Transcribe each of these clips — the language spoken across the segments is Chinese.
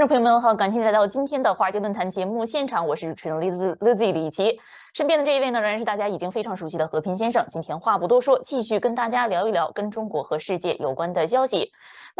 观众朋友们好，感谢来到今天的华尔街论坛节目现场，我是主丽人 l i z z 李琦，身边的这一位呢，仍然是大家已经非常熟悉的和平先生。今天话不多说，继续跟大家聊一聊跟中国和世界有关的消息。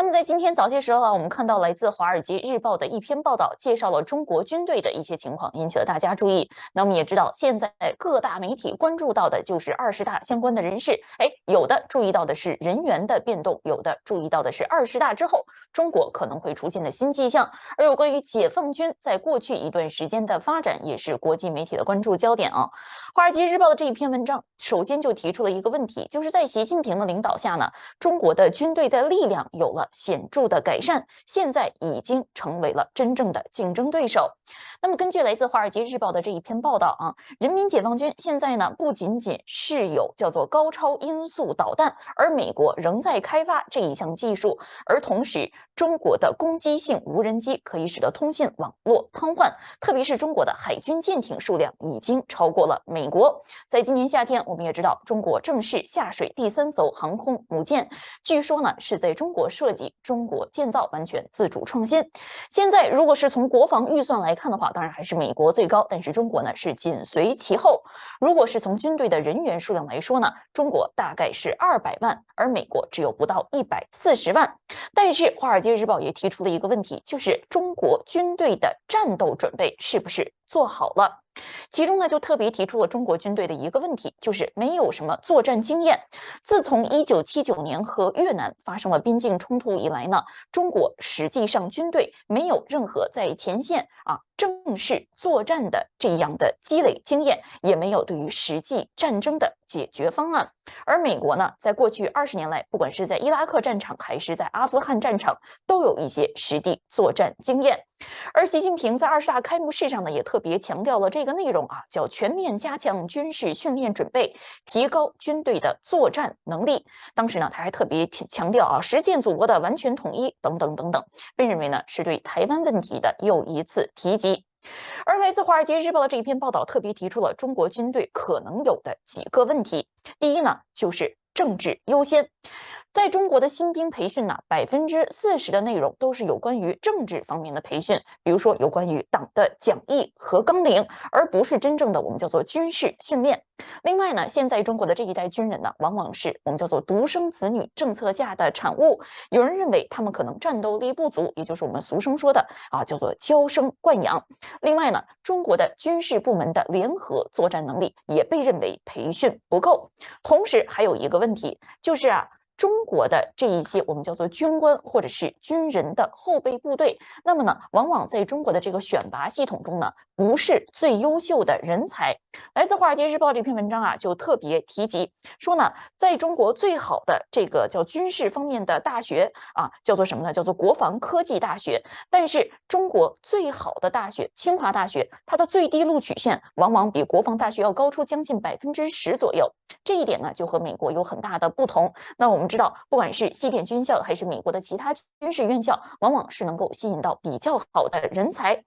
那么在今天早些时候啊，我们看到来自《华尔街日报》的一篇报道，介绍了中国军队的一些情况，引起了大家注意。那我们也知道，现在各大媒体关注到的就是二十大相关的人事。哎，有的注意到的是人员的变动，有的注意到的是二十大之后中国可能会出现的新迹象。而有关于解放军在过去一段时间的发展，也是国际媒体的关注焦点啊。《华尔街日报》的这一篇文章，首先就提出了一个问题，就是在习近平的领导下呢，中国的军队的力量有了。显著的改善，现在已经成为了真正的竞争对手。那么，根据来自《华尔街日报》的这一篇报道啊，人民解放军现在呢不仅仅是有叫做高超音速导弹，而美国仍在开发这一项技术。而同时，中国的攻击性无人机可以使得通信网络瘫痪。特别是中国的海军舰艇数量已经超过了美国。在今年夏天，我们也知道中国正式下水第三艘航空母舰，据说呢是在中国设。设计、中国建造完全自主创新。现在，如果是从国防预算来看的话，当然还是美国最高，但是中国呢是紧随其后。如果是从军队的人员数量来说呢，中国大概是二百万，而美国只有不到一百四十万。但是，华尔街日报也提出了一个问题，就是中国军队的战斗准备是不是做好了？其中呢，就特别提出了中国军队的一个问题，就是没有什么作战经验。自从一九七九年和越南发生了边境冲突以来呢，中国实际上军队没有任何在前线啊正式作战的这样的积累经验，也没有对于实际战争的解决方案。而美国呢，在过去二十年来，不管是在伊拉克战场还是在阿富汗战场，都有一些实地作战经验。而习近平在二十大开幕式上呢，也特别强调了这个。内容啊，叫全面加强军事训练准备，提高军队的作战能力。当时呢，他还特别强调啊，实现祖国的完全统一等等等等，被认为呢是对台湾问题的又一次提及。而来自华尔街日报的这一篇报道，特别提出了中国军队可能有的几个问题。第一呢，就是政治优先。在中国的新兵培训呢，百分之四十的内容都是有关于政治方面的培训，比如说有关于党的讲义和纲领，而不是真正的我们叫做军事训练。另外呢，现在中国的这一代军人呢，往往是我们叫做独生子女政策下的产物。有人认为他们可能战斗力不足，也就是我们俗称说的啊，叫做娇生惯养。另外呢，中国的军事部门的联合作战能力也被认为培训不够。同时还有一个问题就是啊。中国的这一些我们叫做军官或者是军人的后备部队，那么呢，往往在中国的这个选拔系统中呢，不是最优秀的人才。来自华尔街日报这篇文章啊，就特别提及说呢，在中国最好的这个叫军事方面的大学啊，叫做什么呢？叫做国防科技大学。但是中国最好的大学清华大学，它的最低录取线往往比国防大学要高出将近百分之十左右。这一点呢，就和美国有很大的不同。那我们。知道，不管是西点军校还是美国的其他军事院校，往往是能够吸引到比较好的人才。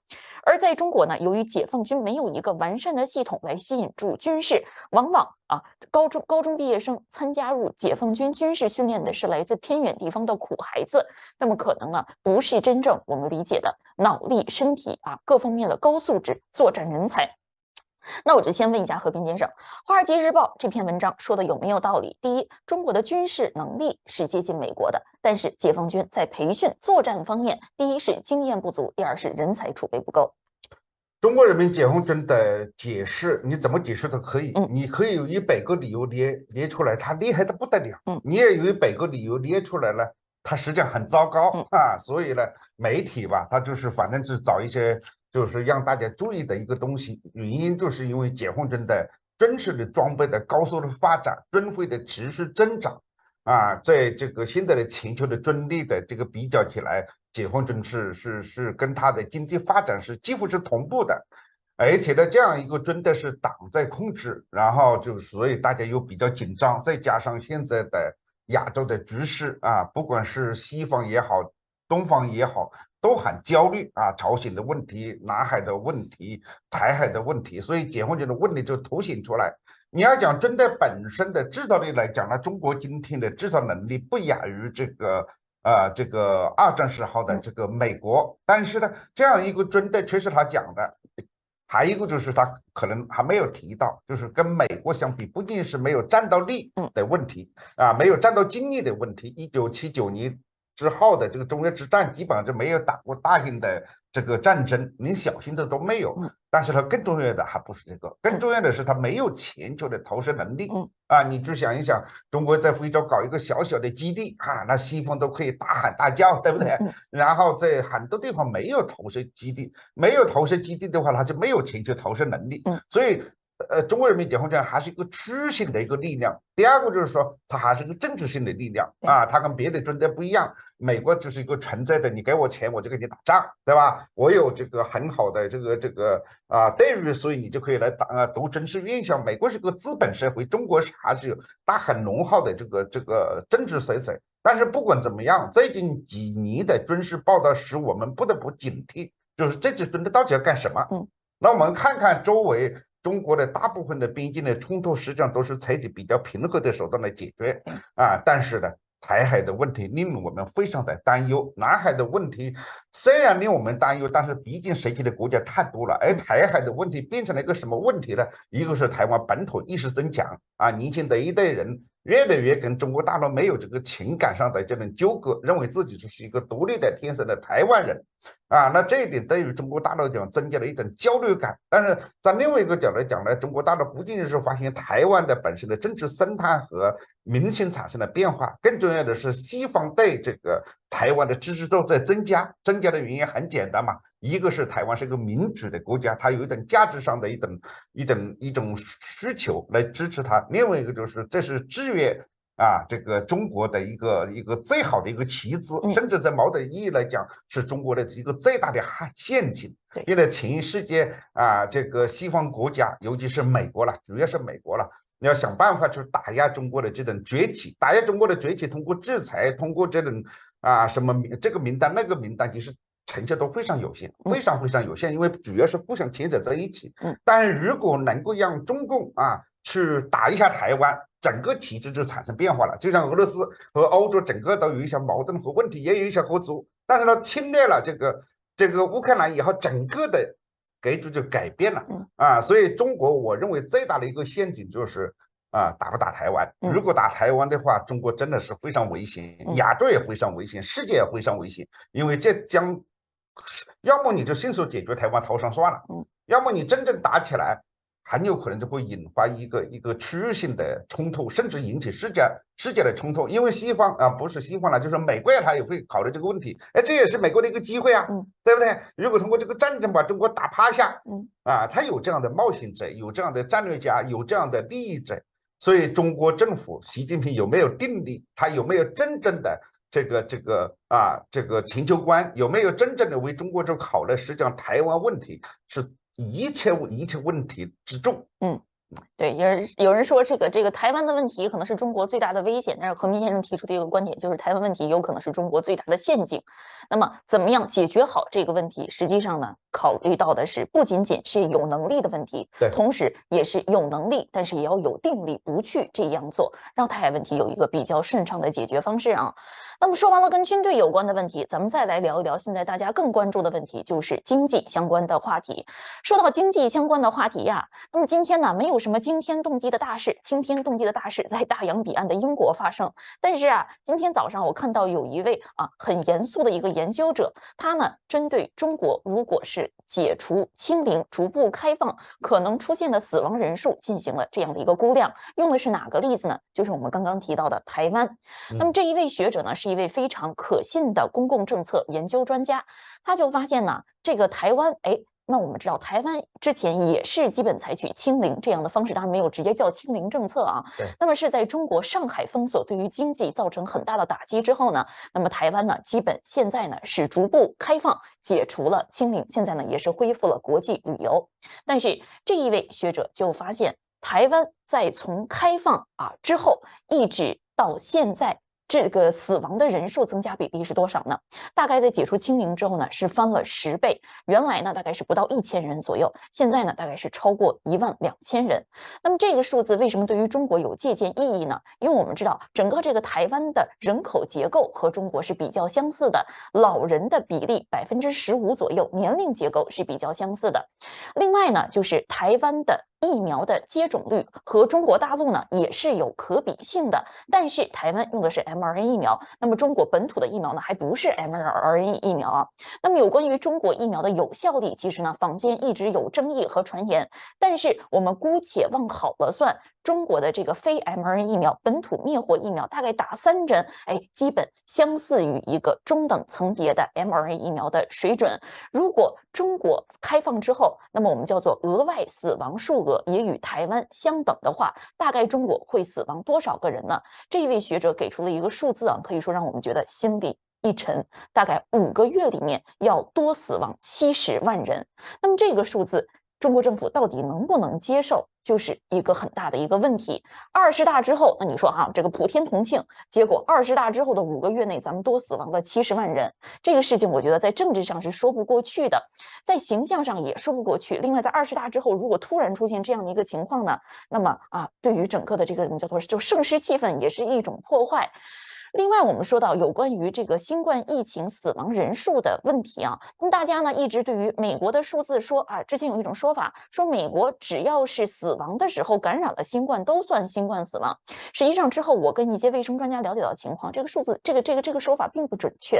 而在中国呢，由于解放军没有一个完善的系统来吸引住军事，往往啊，高中高中毕业生参加入解放军军事训练的是来自偏远地方的苦孩子，那么可能呢，不是真正我们理解的脑力、身体啊各方面的高素质作战人才。那我就先问一下和平先生，《华尔街日报》这篇文章说的有没有道理？第一，中国的军事能力是接近美国的，但是解放军在培训作战方面，第一是经验不足，第二是人才储备不够。中国人民解放军的解释，你怎么解释都可以，你可以有一百个理由列列出来，他厉害的不得了；你也有一百个理由列出来了，他实际上很糟糕啊。所以呢，媒体吧，他就是反正就找一些。就是让大家注意的一个东西，原因就是因为解放军的军事的装备的高速的发展，军费的持续增长，啊，在这个现在的全球的军力的这个比较起来，解放军是是是跟它的经济发展是几乎是同步的，而且呢，这样一个军队是党在控制，然后就所以大家又比较紧张，再加上现在的亚洲的局势啊，不管是西方也好。东方也好，都很焦虑啊！朝鲜的问题、南海的问题、台海的问题，所以解放军的问题就凸显出来。你要讲军队本身的制造力来讲呢，中国今天的制造能力不亚于这个呃这个二战时候的这个美国，但是呢，这样一个军队却是他讲的。还一个就是他可能还没有提到，就是跟美国相比，不仅是没有战斗力的问题啊，没有战斗经验的问题。一九七九年。之后的这个中越之战基本上就没有打过大型的这个战争，连小型的都没有。但是它更重要的还不是这个，更重要的的是它没有全球的投射能力。啊，你去想一想，中国在非洲搞一个小小的基地啊，那西方都可以大喊大叫，对不对？然后在很多地方没有投射基地，没有投射基地的话，它就没有全球投射能力。所以。呃，中国人民解放军还是一个区域性的一个力量。第二个就是说，它还是个政治性的力量啊，它跟别的军队不一样。美国就是一个存在的，你给我钱，我就给你打仗，对吧？我有这个很好的这个这个啊待遇，所以你就可以来打啊，读军事院校。美国是个资本社会，中国是还是有，但很浓厚的这个这个政治色彩。但是不管怎么样，最近几年的军事报道使我们不得不警惕，就是这支军队到底要干什么？嗯，那我们看看周围。中国的大部分的边境的冲突实际上都是采取比较平和的手段来解决，啊，但是呢，台海的问题令我们非常的担忧。南海的问题虽然令我们担忧，但是毕竟涉及的国家太多了。而台海的问题变成了一个什么问题呢？一个是台湾本土意识增强，啊，年轻的一代人。越来越跟中国大陆没有这个情感上的这种纠葛，认为自己就是一个独立的、天生的台湾人，啊，那这一点对于中国大陆讲，增加了一种焦虑感。但是在另外一个角度讲呢，中国大陆不仅仅是发现台湾的本身的政治生态和民心产生了变化，更重要的是西方对这个台湾的支持度在增加，增加的原因很简单嘛。一个是台湾是一个民主的国家，它有一种价值上的一种一种一种需求来支持它。另外一个就是这是制约啊这个中国的一个一个最好的一个棋子，甚至在某种意义来讲是中国的一个最大的陷阱。为全世界啊这个西方国家，尤其是美国了，主要是美国了，你要想办法去打压中国的这种崛起，打压中国的崛起，通过制裁，通过这种啊什么这个名单那个名单，就是。成效都非常有限，非常非常有限，因为主要是互相牵扯在一起。嗯，但如果能够让中共啊去打一下台湾，整个体制就产生变化了。就像俄罗斯和欧洲整个都有一些矛盾和问题，也有一些合作，但是它侵略了这个这个乌克兰以后，整个的格局就改变了。嗯，啊，所以中国我认为最大的一个陷阱就是啊，打不打台湾？如果打台湾的话，中国真的是非常危险，亚洲也非常危险，世界也非常危险，因为这将。要么你就迅速解决台湾逃生算了，嗯，要么你真正打起来，很有可能就会引发一个一个区域性的冲突，甚至引起世界世界的冲突。因为西方啊，不是西方了，就是美国，他也会考虑这个问题。哎，这也是美国的一个机会啊，嗯，对不对？如果通过这个战争把中国打趴下，嗯，啊，他有这样的冒险者，有这样的战略家，有这样的利益者，所以中国政府习近平有没有定力，他有没有真正的？这个这个啊，这个秦秋官有没有真正的为中国之考虑？实际上，台湾问题是一切一切问题之重。嗯。对，有人有人说这个这个台湾的问题可能是中国最大的危险，但是何明先生提出的一个观点就是台湾问题有可能是中国最大的陷阱。那么怎么样解决好这个问题？实际上呢，考虑到的是不仅仅是有能力的问题，对，同时也是有能力，但是也要有定力，不去这样做，让台海问题有一个比较顺畅的解决方式啊。那么说完了跟军队有关的问题，咱们再来聊一聊现在大家更关注的问题，就是经济相关的话题。说到经济相关的话题呀，那么今天呢，没有。什么惊天动地的大事？惊天动地的大事在大洋彼岸的英国发生。但是啊，今天早上我看到有一位啊很严肃的一个研究者，他呢针对中国如果是解除清零、逐步开放可能出现的死亡人数进行了这样的一个估量。用的是哪个例子呢？就是我们刚刚提到的台湾。那么这一位学者呢，是一位非常可信的公共政策研究专家。他就发现呢，这个台湾哎。那我们知道，台湾之前也是基本采取清零这样的方式，当然没有直接叫清零政策啊。那么是在中国上海封锁对于经济造成很大的打击之后呢，那么台湾呢，基本现在呢是逐步开放，解除了清零，现在呢也是恢复了国际旅游。但是这一位学者就发现，台湾在从开放啊之后一直到现在。这个死亡的人数增加比例是多少呢？大概在解除清零之后呢，是翻了十倍。原来呢，大概是不到一千人左右，现在呢，大概是超过一万两千人。那么这个数字为什么对于中国有借鉴意义呢？因为我们知道整个这个台湾的人口结构和中国是比较相似的，老人的比例百分之十五左右，年龄结构是比较相似的。另外呢，就是台湾的。疫苗的接种率和中国大陆呢也是有可比性的，但是台湾用的是 mRNA 疫苗，那么中国本土的疫苗呢还不是 mRNA 疫苗啊。那么有关于中国疫苗的有效力，其实呢坊间一直有争议和传言，但是我们姑且往好了算，中国的这个非 mRNA 疫苗本土灭活疫苗，大概打三针，哎，基本相似于一个中等层别的 mRNA 疫苗的水准。如果中国开放之后，那么我们叫做额外死亡数额也与台湾相等的话，大概中国会死亡多少个人呢？这一位学者给出了一个数字啊，可以说让我们觉得心里一沉，大概五个月里面要多死亡七十万人。那么这个数字。中国政府到底能不能接受，就是一个很大的一个问题。二十大之后，那你说哈，这个普天同庆，结果二十大之后的五个月内，咱们多死亡了七十万人，这个事情我觉得在政治上是说不过去的，在形象上也说不过去。另外，在二十大之后，如果突然出现这样的一个情况呢，那么啊，对于整个的这个什么叫做就盛世气氛也是一种破坏。另外，我们说到有关于这个新冠疫情死亡人数的问题啊，那么大家呢一直对于美国的数字说啊，之前有一种说法，说美国只要是死亡的时候感染了新冠都算新冠死亡。实际上之后，我跟一些卫生专家了解到情况，这个数字，这个这个这个说法并不准确。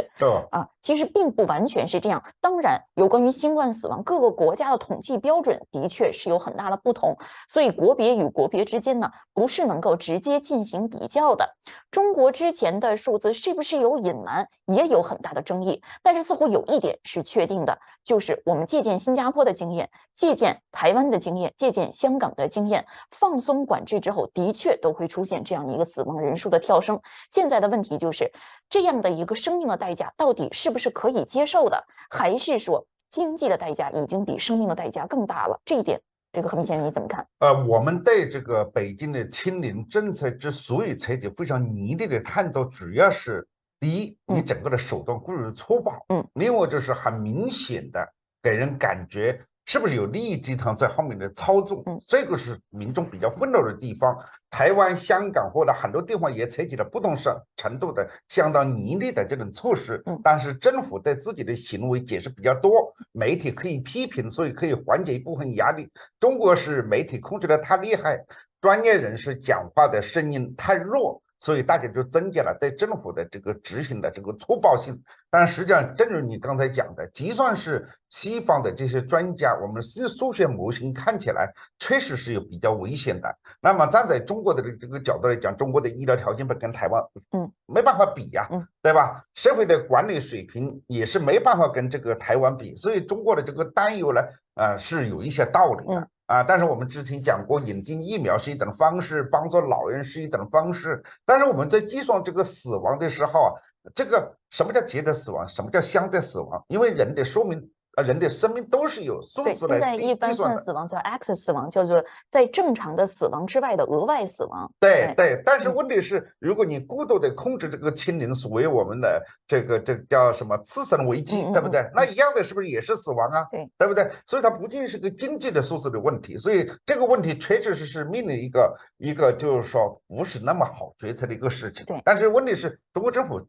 啊，其实并不完全是这样。当然，有关于新冠死亡各个国家的统计标准的确是有很大的不同，所以国别与国别之间呢不是能够直接进行比较的。中国之前。的数字是不是有隐瞒，也有很大的争议。但是似乎有一点是确定的，就是我们借鉴新加坡的经验，借鉴台湾的经验，借鉴香港的经验，放松管制之后，的确都会出现这样一个死亡人数的跳升。现在的问题就是，这样的一个生命的代价到底是不是可以接受的，还是说经济的代价已经比生命的代价更大了？这一点。这个和平前你怎么看？呃，我们对这个北京的清零政策之所以采取非常严厉的探索，主要是第一，你整个的手段过于粗暴，嗯，另外就是很明显的给人感觉。是不是有利益集团在后面的操纵？这个是民众比较混乱的地方。台湾、香港或者很多地方也采取了不同程度的相当严厉的这种措施。但是政府对自己的行为解释比较多，媒体可以批评，所以可以缓解一部分压力。中国是媒体控制的太厉害，专业人士讲话的声音太弱。所以大家就增加了对政府的这个执行的这个粗暴性，但实际上，正如你刚才讲的，就算是西方的这些专家，我们数学模型看起来确实是有比较危险的。那么站在中国的这个角度来讲，中国的医疗条件不跟台湾嗯没办法比呀，对吧？社会的管理水平也是没办法跟这个台湾比，所以中国的这个担忧呢，呃，是有一些道理的。啊，但是我们之前讲过，引进疫苗是一种方式，帮助老人是一种方式。但是我们在计算这个死亡的时候，这个什么叫绝对死亡，什么叫相对死亡？因为人的说明。啊，人的生命都是有数字来计算的。现在一般算死亡叫 excess 死亡，叫做在正常的死亡之外的额外死亡。对对，但是问题是，如果你过度的控制这个清零，所谓我们的这个这个叫什么次生危机，对不对？那一样的是不是也是死亡啊？对，对不对？所以它不仅是个经济的数字的问题，所以这个问题确实是是面临一个一个就是说不是那么好决策的一个事情。对，但是问题是，中国政府。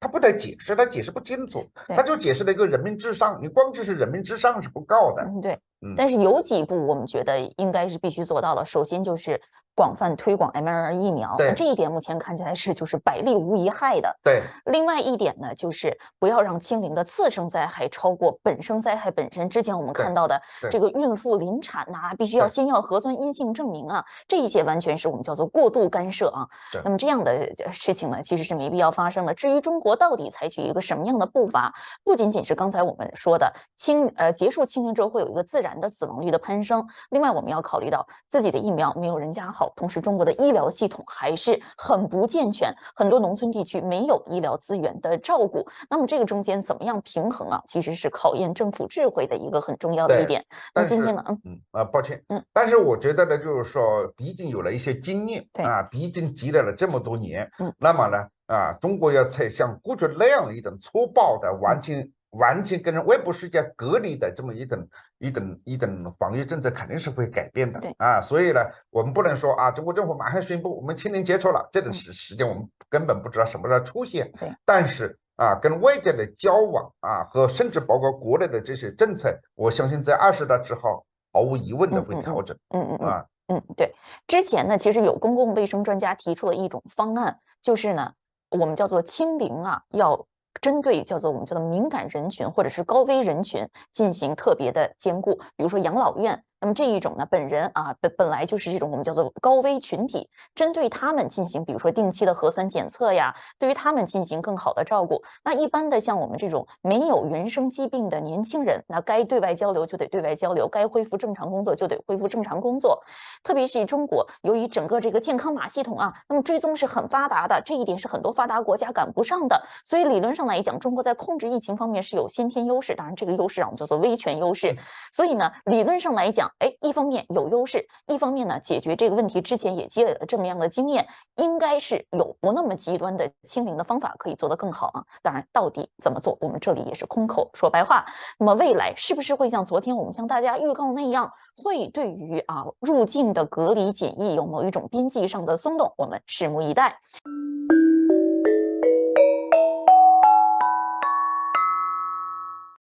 他不得解释，他解释不清楚，他就解释了一个人民至上。你光只是人民至上是不够的，对，嗯。但是有几步我们觉得应该是必须做到的，首先就是。广泛推广 m r r 疫苗，这一点目前看起来是就是百利无一害的。对，另外一点呢，就是不要让清零的次生灾害超过本生灾害本身。之前我们看到的这个孕妇临产呐，必须要先要核酸阴性证明啊，这一些完全是我们叫做过度干涉啊。那么这样的事情呢，其实是没必要发生的。至于中国到底采取一个什么样的步伐，不仅仅是刚才我们说的清呃结束清零之后会有一个自然的死亡率的攀升，另外我们要考虑到自己的疫苗没有人家好。同时，中国的医疗系统还是很不健全，很多农村地区没有医疗资源的照顾。那么，这个中间怎么样平衡啊？其实是考验政府智慧的一个很重要的一点。那今天呢？嗯啊，抱歉。嗯，但是我觉得呢，就是说，毕竟有了一些经验，对啊，毕竟积累了这么多年。嗯，那么呢？啊，中国要在像过去那样一种粗暴的完全。完全跟外部世界隔离的这么一种一种一种防御政策肯定是会改变的啊，所以呢，我们不能说啊，中国政府马上宣布我们清零结束了，这种时时间我们根本不知道什么时候出现。但是啊，跟外界的交往啊，和甚至包括国内的这些政策，我相信在二十大之后，毫无疑问的会调整。嗯嗯啊，嗯对，之前呢，其实有公共卫生专家提出了一种方案，就是呢，我们叫做清零啊，要。针对叫做我们叫做敏感人群或者是高危人群进行特别的兼顾，比如说养老院。那么这一种呢，本人啊，本本来就是这种我们叫做高危群体，针对他们进行，比如说定期的核酸检测呀，对于他们进行更好的照顾。那一般的像我们这种没有原生疾病的年轻人，那该对外交流就得对外交流，该恢复正常工作就得恢复正常工作。特别是中国，由于整个这个健康码系统啊，那么追踪是很发达的，这一点是很多发达国家赶不上的。所以理论上来讲，中国在控制疫情方面是有先天优势，当然这个优势啊，我们叫做威权优势。所以呢，理论上来讲，哎，一方面有优势，一方面呢，解决这个问题之前也积累了这么样的经验，应该是有不那么极端的清零的方法可以做得更好啊。当然，到底怎么做，我们这里也是空口说白话。那么未来是不是会像昨天我们向大家预告那样，会对于啊入境的隔离检疫有某一种边际上的松动，我们拭目以待。